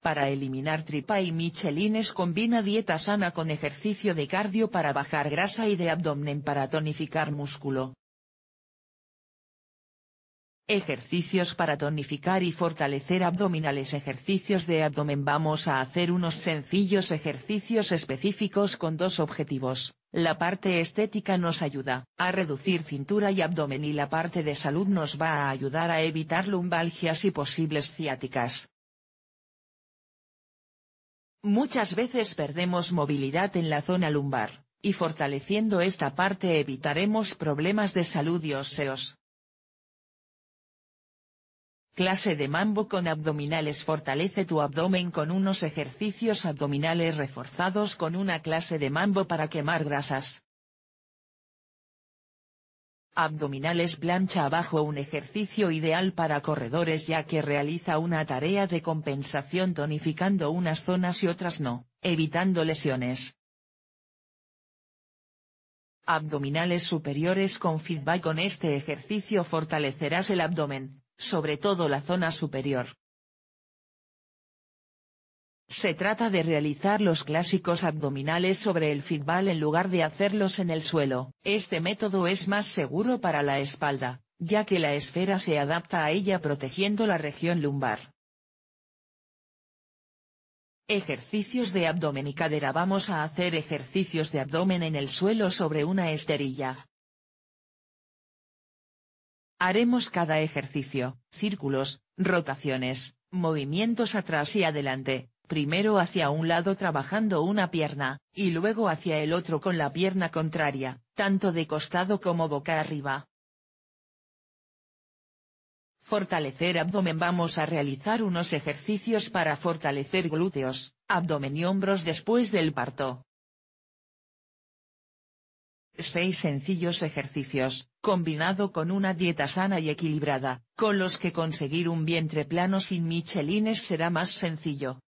Para eliminar tripa y michelines combina dieta sana con ejercicio de cardio para bajar grasa y de abdomen para tonificar músculo. Ejercicios para tonificar y fortalecer abdominales Ejercicios de abdomen Vamos a hacer unos sencillos ejercicios específicos con dos objetivos, la parte estética nos ayuda a reducir cintura y abdomen y la parte de salud nos va a ayudar a evitar lumbalgias y posibles ciáticas. Muchas veces perdemos movilidad en la zona lumbar, y fortaleciendo esta parte evitaremos problemas de salud y óseos. Clase de mambo con abdominales Fortalece tu abdomen con unos ejercicios abdominales reforzados con una clase de mambo para quemar grasas. Abdominales plancha abajo un ejercicio ideal para corredores ya que realiza una tarea de compensación tonificando unas zonas y otras no, evitando lesiones. Abdominales superiores con feedback con este ejercicio fortalecerás el abdomen, sobre todo la zona superior. Se trata de realizar los clásicos abdominales sobre el fitbal en lugar de hacerlos en el suelo. Este método es más seguro para la espalda, ya que la esfera se adapta a ella protegiendo la región lumbar. Ejercicios de abdomen y cadera Vamos a hacer ejercicios de abdomen en el suelo sobre una esterilla. Haremos cada ejercicio, círculos, rotaciones, movimientos atrás y adelante, primero hacia un lado trabajando una pierna, y luego hacia el otro con la pierna contraria, tanto de costado como boca arriba. Fortalecer abdomen Vamos a realizar unos ejercicios para fortalecer glúteos, abdomen y hombros después del parto. Seis sencillos ejercicios, combinado con una dieta sana y equilibrada, con los que conseguir un vientre plano sin michelines será más sencillo.